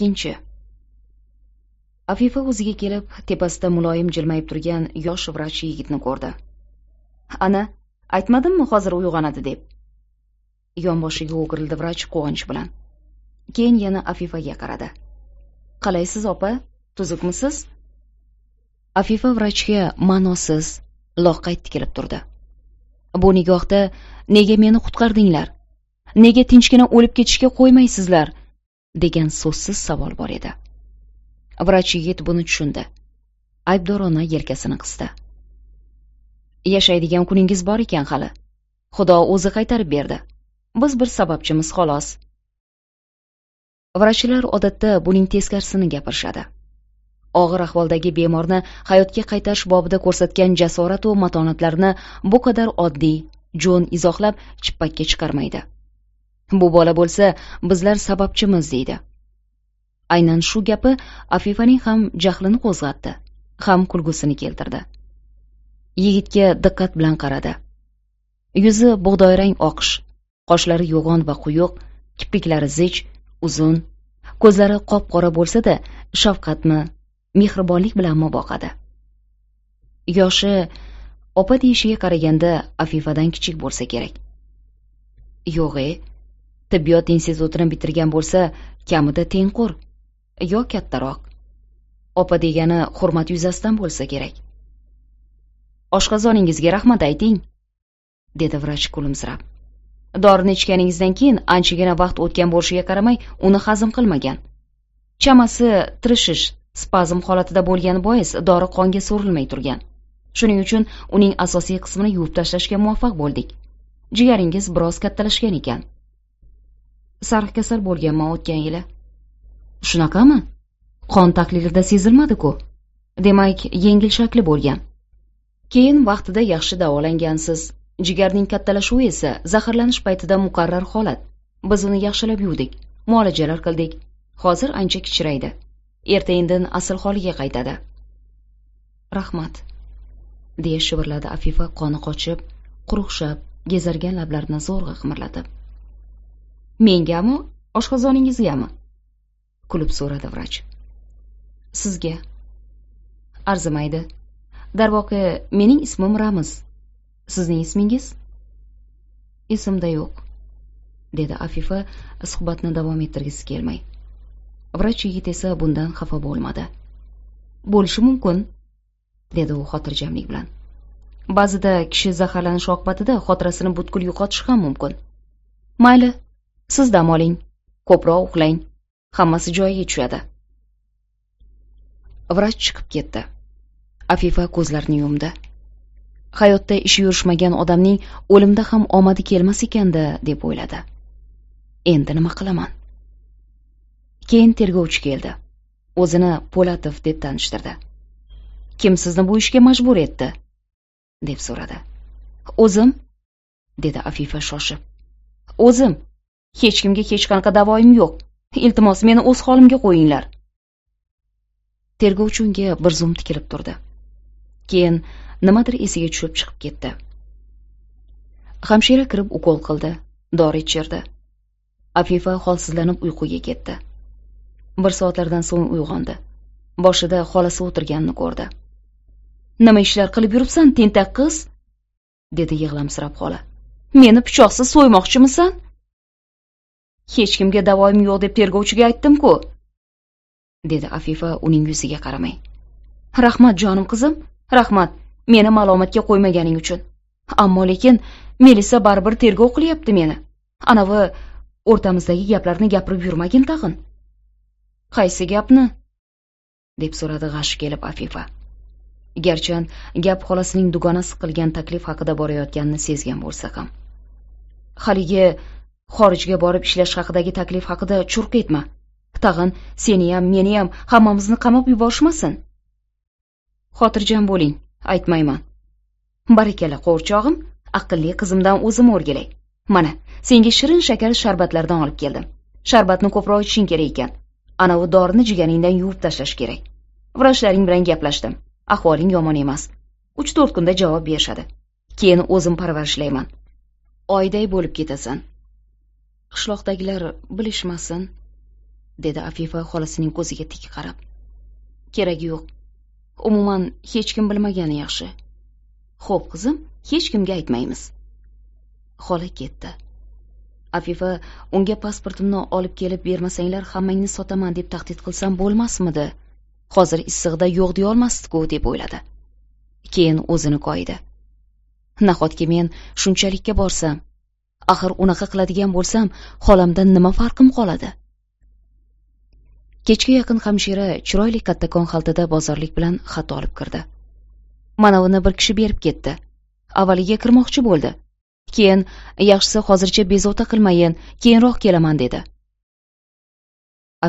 ikkinchi afifa o'ziga kelib tepasida muloyim jilmayib turgan yosh vrach yigitni ko'rdi ana aytmadimmi hozir uyg'onadi deb yonboshiga o'girildi vrach quvonch bilan keyin yana afifaga qaradi qalaysiz opa tuzukmisiz afifa vrachga ma'nosiz loqayd tikilib turdi bu nigohda nega meni qutqardinglar nega tinchgina o'lib ketishga qo'ymaysizlar degan so'zsiz savol bor edi vrach yigit buni tushundi aybdorona yelkasini qisdi yashaydigan kuningiz bor ekan hali xudo o'zi qaytarib berdi biz bir sababchimiz xolos vrachlar odatda buning teskarisini gapirishadi og'ir ahvoldagi bemorni hayotga qaytarish bobida ko'rsatgan jasoratu matonatlarini bu qadar oddiy jo'n izohlab chippakka chiqarmaydi bu bola bo'lsa bizlar sababchimiz deydi aynan shu gapi afifaning ham jahlini qo'zg'atdi ham kulgusini keltirdi yigitga diqqat bilan qaradi yuzi bug'doyrang oqish qoshlari yo'g'on va quyuq kipriklari zich uzun ko'zlari qop qora bo'lsa da shafqatmi mehribonlik bilanmi boqadi yoshi opa deyishiga qaraganda afifadan kichik bo'lsa kerak yo'g' e tibbiyot institutini bitirgan bo'lsa kamida tengqur yo kattaroq opa degani hurmat yuzasidan bo'lsa kerak oshqozoningizga rahmat ayting dedi vrach kulimsirab dorini ichganingizdan keyin anchagina vaqt o'tgan bo'lishiga qaramay uni hazm qilmagan chamasi tirishish spazm holatida bo'lgani bois dori qonga so'rilmay turgan shuning uchun uning asosiy qismini yuvib tashlashga muvaffaq bo'ldik jigaringiz biroz kattalashgan ekan kasal bo'lganman o'tgan yili shunaqami qon tahlilida sezilmadi ku demak yengil shakli bo'lgan keyin vaqtida yaxshi davolangansiz jigarning kattalashuvi esa zaharlanish paytida muqarrar holat biz uni yaxshilab yuvdik muolajalar qildik hozir ancha kichraydi erta indin asl holiga qaytadi rahmat deya shivirladi afifa qoni qochib quruqshab gezargan lablarini zo'rg'a qimirlatib mengami oshqozoningizgami kulib so'radi vrach sizga arzimaydi darvoqe mening ismim ramiz sizning ismingiz esimda yo'q dedi afifa suhbatni davom ettirgisi kelmay vrach yigit esa bundan xafa bo'lmadi bo'lishi mumkin dedi u xotirjamlik bilan ba'zida kishi zaharlanish oqibatida xotirasini butkul yo'qotishi ham mumkin mayli siz dam oling ko'proq uxlang hammasi joyiga tushadi vrach chiqib ketdi afifa ko'zlarini yumdi hayotda ishi yurishmagan odamning o'limda ham omadi kelmas ekanda deb o'yladi endi nima qilaman keyin tergovchi keldi o'zini po'latov deb tanishtirdi kim sizni bu ishga majbur etdi deb so'radi o'zim dedi afifa shoshib o'zim hech kimga hech qanaqa da'voyim yo'q iltimos meni o'z holimga qo'yinglar tergovchi unga bir zum tikilib turdi keyin nimadir esiga tushib chiqib ketdi hamshira kirib ukol qildi dori ichirdi afifa holsizlanib uyquga ketdi bir soatlardan so'ng uyg'ondi boshida xolasi o'tirganini ko'rdi nima ishlar qilib yuribsan tentak qiz dedi yig'lamsirab xola meni pichoqsiz so'ymoqchimisan hech kimga da'voyim yo'q deb tergovchiga aytdim ku dedi afifa uning yuziga qaramay rahmat jonim qizim rahmat meni malomatga qo'ymaganing uchun ammo lekin melisa baribir tergov qilyapti meni anavi o'rtamizdagi gaplarni gapirib yurmagin tag'in qaysi gapni deb so'radi g'ash kelib afifa garchan gap xolasining dugonasi qilgan taklif haqida borayotganini sezgan bo'lsa ham haligi xorijga borib ishlash haqidagi taklif haqida churq etma tag'in seniyam meniyam hammamizni qamab yuborishmasin xotirjam bo'ling aytmayman barakalla qo'g'irchog'im aqlli qizimdan o'zim o'rgilay mana senga shirin shakar sharbatlardan olib keldim sharbatni ko'proq ichishing kerak ekan anavi dorini jiganingdan yuvib tashlash kerak vrachlaring bilan gaplashdim ahvoling yomon emas uch to'rt kunda javob berishadi keyin o'zim parvarishlayman oyday bo'lib ketasan qishloqdagilar bilishmasin dedi afifa xolasining ko'ziga tik qarab keragi yo'q umuman hech kim bilmagani yaxshi xo'p qizim hech kimga aytmaymiz xola ketdi afifa unga pasportimni olib kelib bermasanglar hammangni sotaman deb tahdid qilsam bo'lmasmidi hozir issig'ida yo'q deyolmasdiku deb o'yladi keyin o'zini koyidi nahotki men shunchalikka borsam axir unaqa qiladigan bo'lsam xolamdan nima farqim qoladi kechga yaqin hamshira chiroyli kattakon xaltada bozorlik bilan xat olib kirdi manavini bir kishi berib ketdi avvaliga kirmoqchi bo'ldi keyin yaxshisi hozircha bezovta qilmayin keyinroq kelaman dedi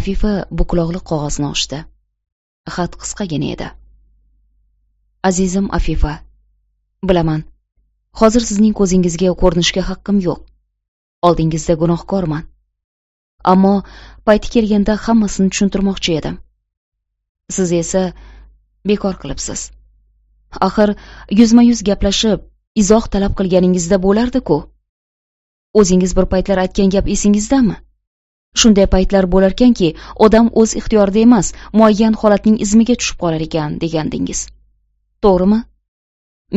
afifa buklog'liq qog'ozni ochdi xat qisqagina edi azizim afifa bilaman hozir sizning ko'zingizga ko'rinishga haqqim yo'q oldingizda gunohkorman ammo payti kelganda hammasini tushuntirmoqchi edim siz esa bekor qilibsiz axir yuzma yuz gaplashib izoh talab qilganingizda bo'lardi ku o'zingiz bir paytlar aytgan gap esingizdami shunday paytlar bo'larkanki odam o'z ixtiyorida emas muayyan holatning izmiga tushib qolar ekan degandingiz to'g'rimi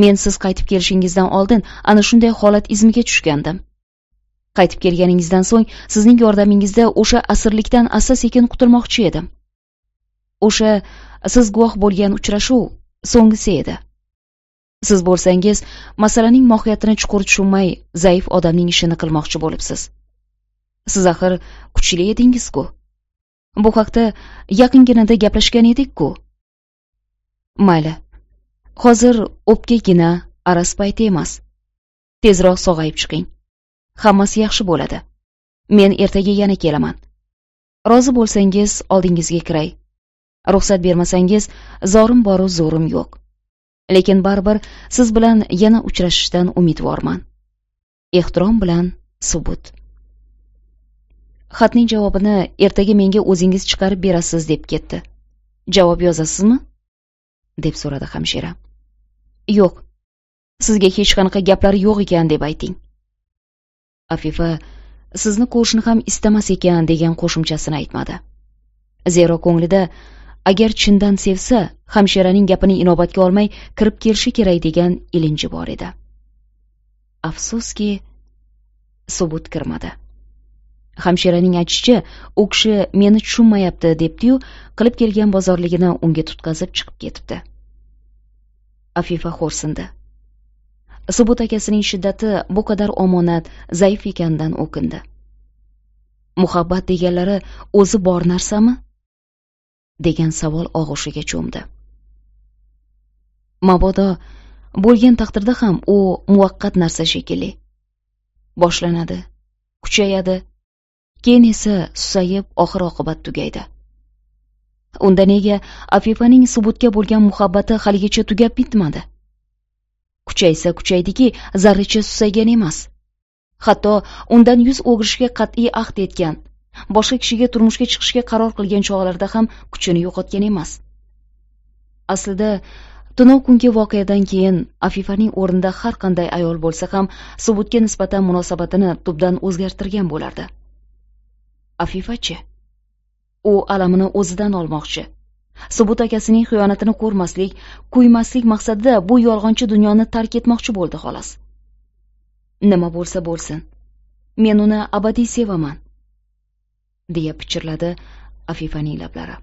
men siz qaytib kelishingizdan oldin ana shunday holat izmiga tushgandim qaytib kelganingizdan so'ng sizning yordamingizda o'sha asirlikdan asta sekin qutulmoqchi edim o'sha siz guvoh bo'lgan uchrashuv so'nggisi edi siz bo'lsangiz masalaning mohiyatini chuqur tushunmay zaif odamning ishini qilmoqchi bo'libsiz siz axir kuchli edingiz ku bu haqda yaqinginada gaplashgan edik ku mayli hozir o'pkagina aras payti emas tezroq sog'ayib chiqing hammasi yaxshi bo'ladi men ertaga yana kelaman rozi bo'lsangiz oldingizga kiray ruxsat bermasangiz zorim boru zo'rim yo'q lekin baribir siz bilan yana uchrashishdan umidvorman ehtirom bilan subut xatning javobini ertaga menga o'zingiz chiqarib berasiz deb ketdi javob yozasizmi deb so'radi hamshira yo'q sizga hech qanaqa gaplari yo'q ekan deb ayting afifa sizni ko'rishni ham istamas ekan degan qo'shimchasini aytmadi zero ko'nglida agar chindan sevsa hamshiraning gapini inobatga olmay kirib kelishi kerak degan ilinji bor edi afsuski subut kirmadi hamshiraning aytishicha u kishi meni tushunmayapti debdiyu qilib kelgan bozorligini unga tutqazib chiqib ketibdi afifa xo'rsindi subut akasining shiddati bu qadar omonat zaif ekanidan o'kindi muhabbat deganlari o'zi bor narsami degan savol og'ushiga cho'mdi mabodo bo'lgan taqdirda ham u muvaqqat narsa shekilli boshlanadi kuchayadi keyin esa susayib oxir oqibat tugaydi unda nega afifaning subutga bo'lgan muhabbati haligacha tugab bitmadi kuchaysa kuchaydiki zarracha susaygan emas hatto undan yuz o'girishga qat'iy ahd etgan boshqa kishiga turmushga chiqishga qaror qilgan chog'larda ham kuchini yo'qotgan emas aslida tunov kungi voqeadan keyin afifaning o'rnida har qanday ayol bo'lsa ham subutga nisbatan munosabatini tubdan o'zgartirgan bo'lardi afifachi u alamini o'zidan olmoqchi subut akasining xiyonatini ko'rmaslik kuymaslik maqsadida bu yolg'onchi dunyoni tark etmoqchi bo'ldi xolos nima bo'lsa bo'lsin men uni abadiy sevaman deya pichirladi afifaning lablari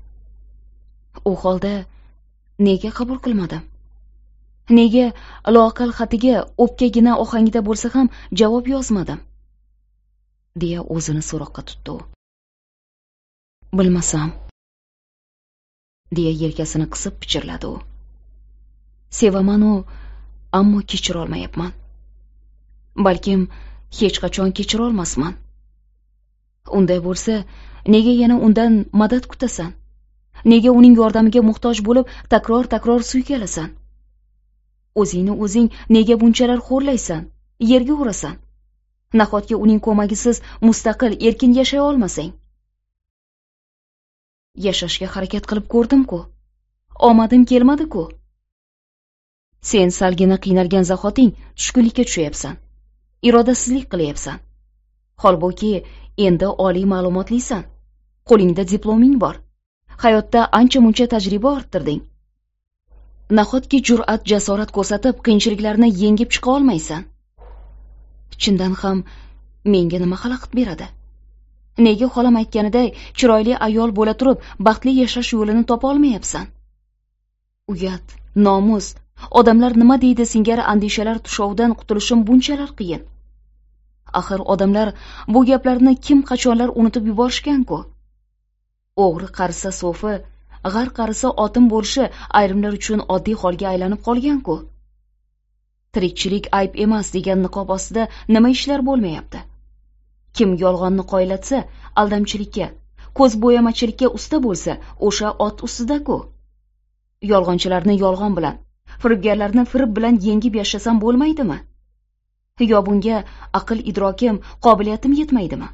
u holda nega qabul qilmadim nega loaqal xatiga o'pkagina ohangida bo'lsa ham javob yozmadim deya o'zini so'roqqa tutdi u bilmasam deya yelkasini qisib pichirladi u sevamanu ammo kechirolmayapman balkim hech qachon kechirolmasman unday bo'lsa nega yana undan madad kutasan nega uning yordamiga muhtoj bo'lib takror takror suykalasan o'zingni o'zing nega bunchalar xo'rlaysan yerga urasan nahotki uning ko'magisiz mustaqil erkin yashay olmasang yashashga harakat qilib ko'rdim ku omadim kelmadi ku sen salgina qiynalgan zahoting tushkunlikka tushyapsan irodasizlik qilyapsan holbuki endi oliy ma'lumotlisan qo'lingda diploming bor hayotda ancha muncha tajriba orttirding nahotki jur'at jasorat ko'rsatib qiyinchiliklarni yengib chiqa olmaysan chindan ham menga nima xalaqit beradi nega xolam aytganiday chiroyli ayol bo'la turib baxtli yashash yo'lini topa olmayapsan uyat nomus odamlar nima deydi singari andishalar tushovidan qutulishim bunchalar qiyin axir odamlar bu gaplarni kim qachonlar unutib yuborishgan ku o'g'ri qarisa so'fi g'ar qarisa otin bo'lishi ayrimlar uchun oddiy holga aylanib qolgan ku tirikchilik ayb emas degan niqob ostida nima ishlar bo'lmayapti kim yolg'onni qoyillatsa aldamchilikka ko'zbo'yamachilikka usta bo'lsa o'sha ot ustida ku yolg'onchilarni yolg'on bilan firibgarlarni firib bilan yengib yashasam bo'lmaydimi yo bunga aql idrokim qobiliyatim yetmaydimi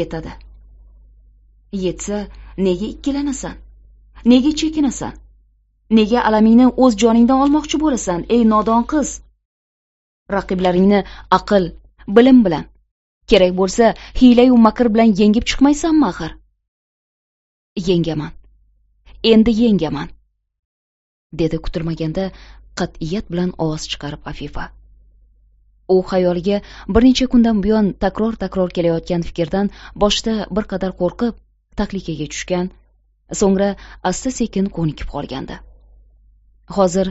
yetadi yetsa nega ikkilanasan nega chekinasan nega alamingni o'z joningdan olmoqchi bo'lasan ey nodon qiz raqiblaringni aql bilim bilan kerak bo'lsa hiylayu makr bilan yengib chiqmaysanmi axir yengaman endi yengaman dedi kutilmaganda qat'iyat bilan ovoz chiqarib afifa u xayoliga bir necha kundan buyon takror takror kelayotgan fikrdan boshida bir qadar qo'rqib tahlikaga tushgan so'ngra asta sekin ko'nikib qolgandi hozir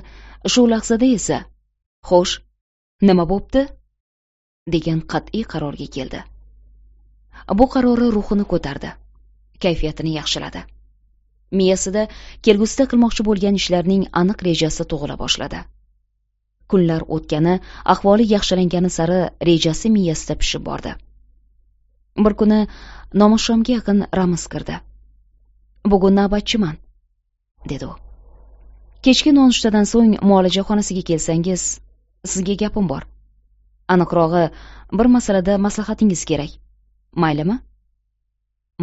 shu lahzada esa xo'sh nima bo'pti degan qat'iy qarorga keldi bu qarori ruhini ko'tardi kayfiyatini yaxshiladi miyasida kelgusida qilmoqchi bo'lgan ishlarining aniq rejasi tug'ila boshladi kunlar o'tgani ahvoli yaxshilangani sari rejasi miyasida pishib bordi bir kuni nomushomga yaqin ramiz kirdi bugun navbatchiman dedi u kechki nonushtadan so'ng muolaja xonasiga kelsangiz sizga gapim bor aniqrog'i bir masalada maslahatingiz kerak maylimi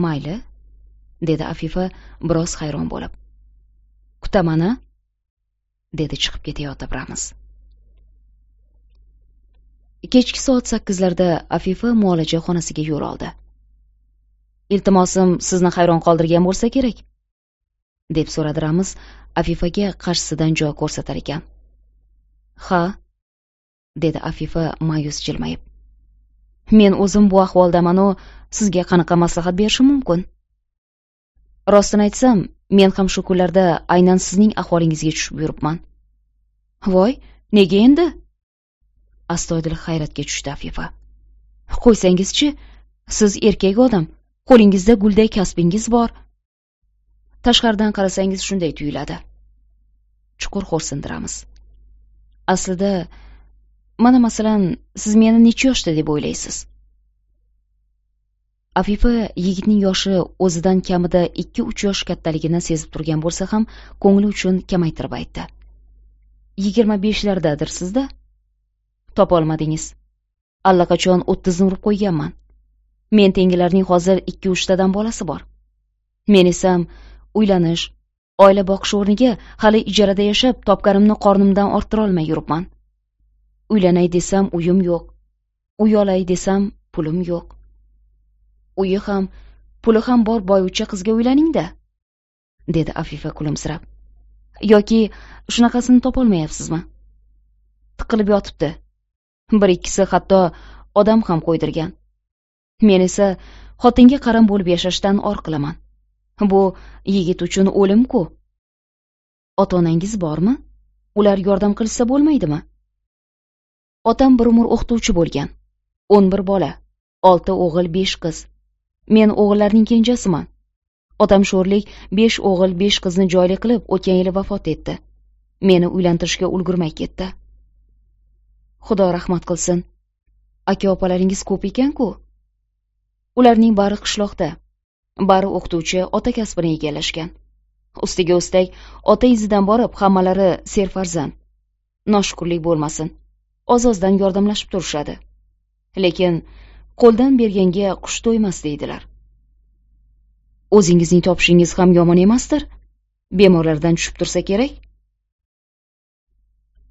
mayli dedi afifa biroz hayron bo'lib kutaman a dedi chiqib ketayotib ramiz kechki soat sakkizlarda afifa muolaja xonasiga yo'l oldi iltimosim sizni hayron qoldirgan bo'lsa kerak deb so'radi ramiz afifaga qarshisidan joy ko'rsatar ekan ha dedi afifa ma'yus jilmayib men o'zim bu ahvoldamanu sizga qanaqa maslahat berishim mumkin rostini aytsam men ham shu kunlarda aynan sizning ahvolingizga tushib yuribman voy nega endi astoydil hayratga tushdi afifa qo'ysangizchi siz erkak odam qo'lingizda gulday kasbingiz bor tashqaridan qarasangiz shunday tuyuladi chuqur xo'rsindiramiz aslida mana masalan siz meni necha yoshda deb o'ylaysiz afifa yigitning yoshi o'zidan kamida ikki uch yosh kattaligini sezib turgan bo'lsa ham ko'ngli uchun kamaytirib aytdi yigirma beshlardadirsizda sizda topolmadingiz allaqachon o'ttizni urib qo'yganman men tengilarning hozir ikki uchtadan bolasi bor men esam uylanish oila boqish o'rniga hali ijarada yashab topganimni qornimdan orttirolmay yuribman uylanay desam uyim yo'q uy olay desam pulim yo'q uyi ham puli ham bor boyvuchcha qizga uylaning da dedi afifa kulimsirab yoki shunaqasini topolmayapsizmi tiqilib yotibdi bir ikkisi hatto odam ham qo'ydirgan men esa xotinga qaram bo'lib yashashdan or qilaman bu yigit uchun o'lim ku ota onangiz bormi ular yordam qilishsa bo'lmaydimi otam bir umr o'qituvchi bo'lgan 11 bola 6 o'g'il 5 qiz men o'g'illarning kenjasiman otam sho'rlik 5 o'g'il 5 qizni joyli qilib o'tgan yili vafot etdi meni uylantirishga ulgurmay ketdi xudo rahmat qilsin aka opalaringiz ko'p ekan ku ularning bari qishloqda bari o'qituvchi ota kasbini egallashgan ustiga ustak ota izidan borib hammalari serfarzand noshukurlik bo'lmasin oz ozdan yordamlashib turishadi lekin qo'ldan berganga qush to'ymas deydilar o'zingizning topishingiz ham yomon emasdir bemorlardan tushib tursa kerak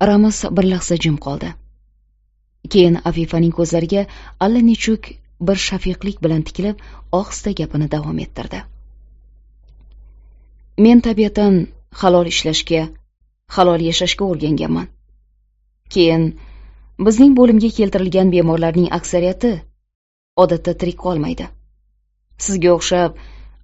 ramos bir lahza jim qoldi keyin afifaning ko'zlariga allanechuk bir shafiqlik bilan tikilib ohista gapini davom ettirdi men tabiatan halol ishlashga halol yashashga o'rganganman keyin bizning bo'limga keltirilgan bemorlarning aksariyati odatda tirik qolmaydi sizga o'xshab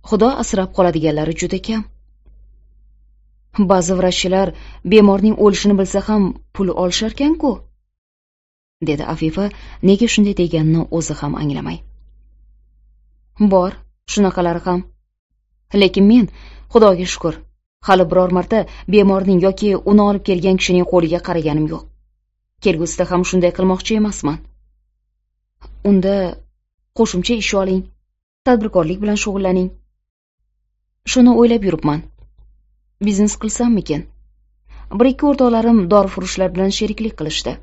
xudo asrab qoladiganlari juda kam ba'zi vrachlar bemorning o'lishini bilsa ham pul olisharkan ku dedi afifa nega shunday deganini o'zi ham anglamay bor shunaqalari ham lekin men xudoga shukur hali biror marta bemorning yoki uni olib kelgan kishining qo'liga qaraganim yo'q kelgusida ham shunday qilmoqchi emasman unda qo'shimcha ish oling tadbirkorlik bilan shug'ullaning shuni o'ylab yuribman biznes qilsammikin bir ikki o'rtoqlarim dorifurushlar bilan sheriklik qilishdi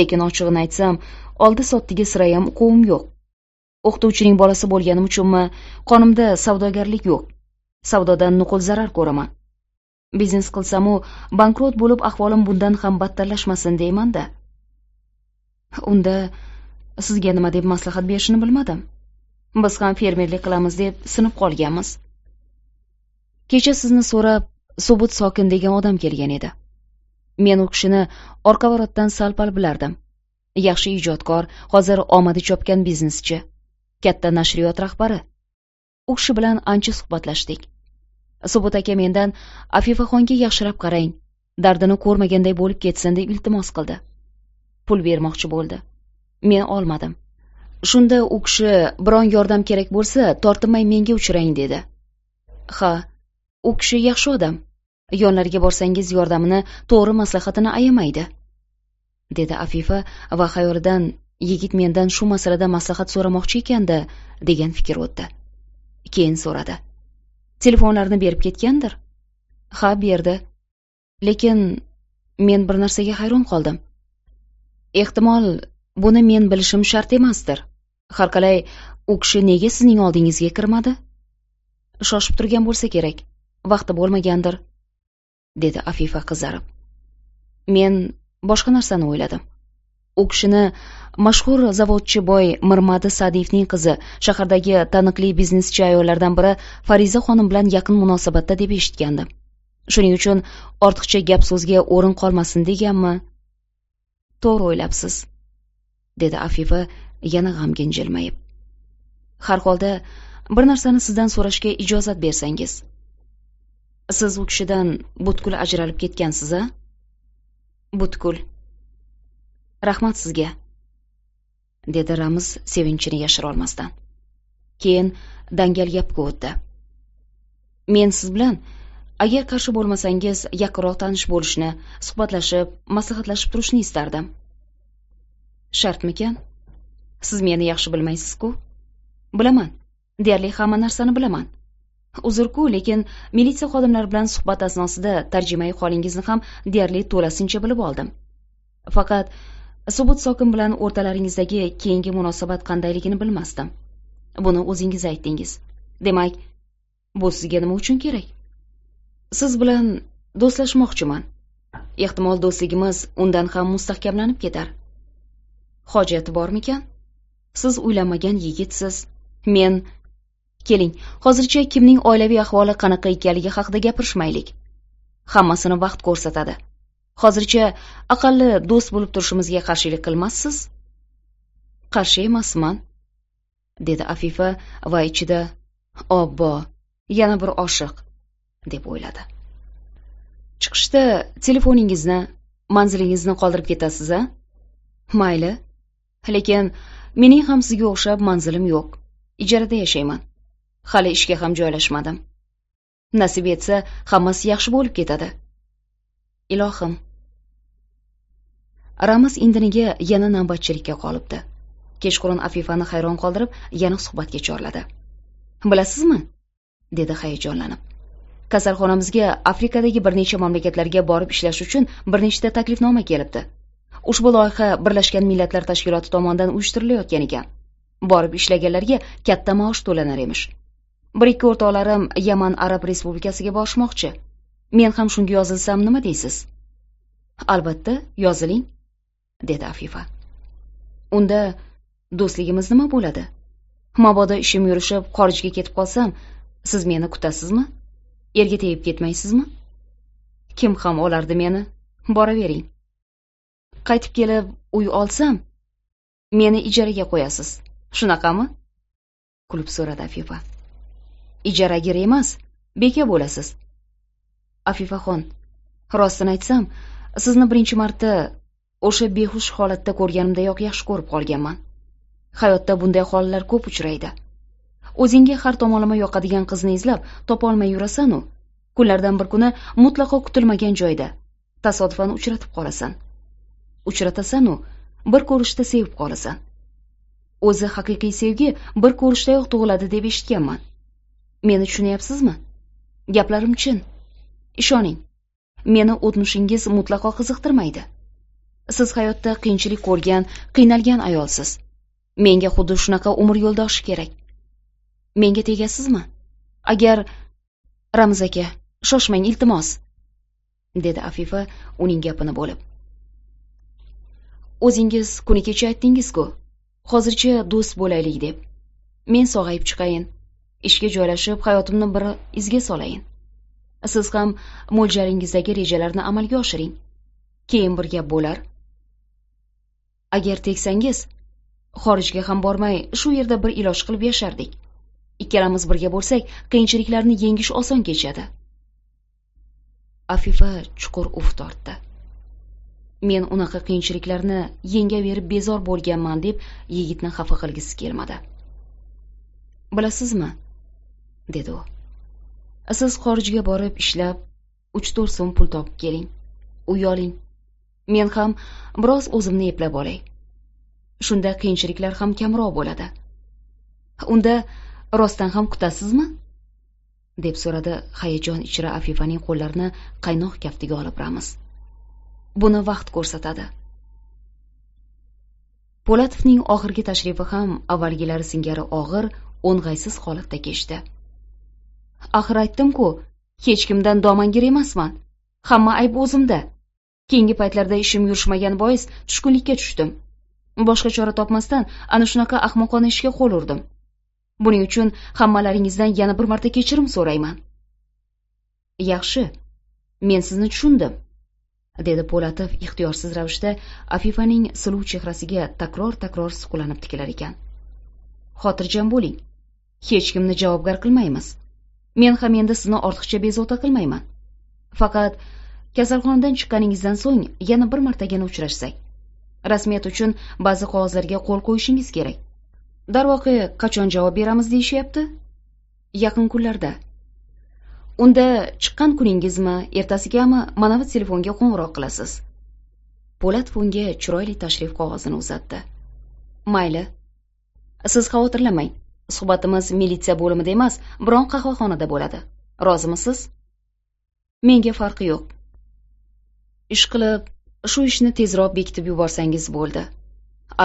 lekin ochig'ini aytsam oldi sottiga sirayam uquvim yo'q o'qituvchining bolasi bo'lganim uchunmi qonimda savdogarlik yo'q savdodan nuqul zarar ko'raman biznes qilsamu bankrot bo'lib ahvolim bundan ham battarlashmasin deyman da unda sizga nima deb maslahat berishni bilmadim biz ham fermerlik qilamiz deb sinib qolganmiz kecha sizni so'rab subut sokin degan odam kelgan edi men u kishini orqa varotdan sal pal bilardim yaxshi ijodkor hozir omadi chopgan bizneschi katta nashriyot rahbari u kishi bilan ancha suhbatlashdik subut aka mendan afifaxonga yaxshilab qarang dardini ko'rmaganday bo'lib ketsin deb iltimos qildi pul bermoqchi bo'ldi men olmadim shunda u kishi biron yordam kerak bo'lsa tortinmay menga uchrang dedi ha u kishi yaxshi odam yonlariga borsangiz yordamini to'g'ri maslahatini ayamaydi dedi afifa va xayolidan yigit mendan shu masalada maslahat so'ramoqchi ekanda degan fikr o'tdi keyin so'radi telefonlarini berib ketgandir ha berdi lekin men bir narsaga hayron qoldim ehtimol buni men bilishim shart emasdir har qalay u kishi nega sizning oldingizga kirmadi shoshib turgan bo'lsa kerak vaqti bo'lmagandir dedi afifa qizarib men boshqa narsani o'yladim u kishini mashhur boy mirmadi sa'diyevning qizi shahardagi taniqli bizneschi ayollardan biri fariza xonim bilan yaqin munosabatda deb eshitgandim shuning uchun ortiqcha gap so'zga o'rin qolmasin deganmi to'g'ri o'ylabsiz dedi afifa yana g'amgin jilmayib har holda bir narsani sizdan so'rashga ijozat bersangiz siz u kishidan butkul ajralib ketgansiz a butkul rahmat sizga dedi ramiz sevinchini yashirolmasdan keyin dangal gapga o'tdi men siz bilan agar qarshi bo'lmasangiz yaqinroq tanish bo'lishni suhbatlashib maslahatlashib turishni istardim shartmikan siz meni yaxshi bilmaysiz ku bilaman deyarli hamma narsani bilaman uzr ku lekin militsiya xodimlari bilan suhbat asnosida tarjimai holingizni ham deyarli to'lasincha bilib oldim faqat subut sokin bilan o'rtalaringizdagi keyingi munosabat qandayligini bilmasdim buni o'zingiz aytdingiz demak bu sizga nima uchun kerak siz bilan do'stlashmoqchiman ehtimol do'stligimiz undan ham mustahkamlanib ketar hojati bormikan siz uylanmagan yigitsiz men keling hozircha kimning oilaviy ahvoli qanaqa ekanligi haqida gapirishmaylik hammasini vaqt ko'rsatadi hozircha aqalli do'st bo'lib turishimizga qarshilik qilmassiz qarshi emasman dedi afifa va ichida obbo yana bir oshiq deb o'yladi chiqishda telefoningizni manzilingizni qoldirib ketasiz a mayli lekin mening ham sizga o'xshab manzilim yo'q ijarada yashayman hali ishga ham joylashmadim nasib etsa hammasi yaxshi bo'lib ketadi ilohim ramiz indiniga yana navbatchilikka qolibdi kechqurun afifani hayron qoldirib yana suhbatga chorladi bilasizmi dedi hayajonlanib kasalxonamizga afrikadagi bir necha mamlakatlarga borib ishlash uchun bir nechta taklifnoma kelibdi ushbu loyiha birlashgan millatlar tashkiloti tomonidan uyushtirilayotgan ekan borib ishlaganlarga katta maosh to'lanar emish bir ikki o'rtoqlarim yaman arab respublikasiga borishmoqchi men ham shunga yozilsam nima deysiz albatta yoziling dedi afifa unda do'stligimiz nima bo'ladi mabodo ishim yurishib xorijga ketib qolsam siz meni kutasizmi erga tegib ketmaysizmi kim ham olardi meni boravering qaytib kelib uy olsam meni ijaraga qo'yasiz shunaqami kulib so'radi afifa ijaragir emas beka bo'lasiz afifaxon rostini aytsam sizni birinchi marta o'sha behush holatda ko'rganimdayoq yaxshi ko'rib qolganman hayotda bunday hollar ko'p uchraydi o'zingga har tomonlama yoqadigan qizni izlab topolmay yurasanu kunlardan bir kuni mutlaqo kutilmagan joyda tasodifan uchratib qolasan uchratasanu bir ko'rishda sevib qolasan o'zi haqiqiy sevgi bir ko'rishdayoq tug'iladi deb eshitganman meni tushunyapsizmi gaplarim chin ishoning meni o'tmishingiz mutlaqo qiziqtirmaydi siz hayotda qiyinchilik ko'rgan qiynalgan ayolsiz menga xuddi shunaqa umr yo'ldoshi kerak menga tegasizmi agar ramiz aka shoshmang iltimos dedi afifa uning gapini bo'lib o'zingiz kuni kecha aytdingiz ku hozircha do'st bo'laylik deb men sog'ayib chiqayin ishga joylashib hayotimni bir izga solayin siz ham mo'ljalingizdagi rejalarni amalga oshiring keyin bir gap bo'lar agar tegsangiz xorijga ham bormay shu yerda bir iloj qilib yashardik ikkalamiz birga bo'lsak qiyinchiliklarni yengish oson kechadi afifa chuqur uf tortdi men unaqa qiyinchiliklarni yengaverib bezor bo'lganman deb yigitni xafa qilgisi kelmadi bilasizmi dedi u siz xorijga borib ishlab uch to'rt so'm pul topib keling uy oling men ham biroz o'zimni eplab olay shunda qiyinchiliklar ham kamroq bo'ladi unda rostdan ham kutasizmi deb so'radi hayajon ichra afifaning qo'llarini qaynoq kaftiga olib ramiz buni vaqt ko'rsatadi po'latovning oxirgi tashrifi ham avvalgilari singari og'ir o'ng'aysiz holatda kechdi axir aytdim ku hech kimdan domangir emasman hamma ayb o'zimda keyingi paytlarda ishim yurishmagani bois tushkunlikka tushdim boshqa chora topmasdan ana shunaqa ahmoqona ishga qo'l urdim buning uchun hammalaringizdan yana bir marta kechirim so'rayman yaxshi men sizni tushundim dedi po'latov ixtiyorsiz ravishda afifaning suluv chehrasiga takror takror suqlanib tikilar ekan xotirjam bo'ling hech kimni javobgar qilmaymiz men ham endi sizni ortiqcha bezovta qilmayman faqat kasalxonadan chiqqaningizdan so'ng yana bir martagina uchrashsak rasmiyat uchun ba'zi qog'ozlarga qo'l qo'yishingiz kerak darvoqe qachon javob beramiz deyishyapti yaqin kunlarda unda chiqqan kuningizmi ertasigami manavi telefonga qo'ng'iroq qilasiz po'lat bunga chiroyli tashrif qog'ozini uzatdi mayli siz xavotirlanmang suhbatimiz militsiya bo'limida emas biron qahvaxonada bo'ladi rozimisiz menga farqi yo'q ishqilib shu ishni tezroq bekitib yuborsangiz bo'ldi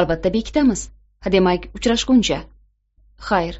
albatta bekitamiz demak uchrashguncha xayr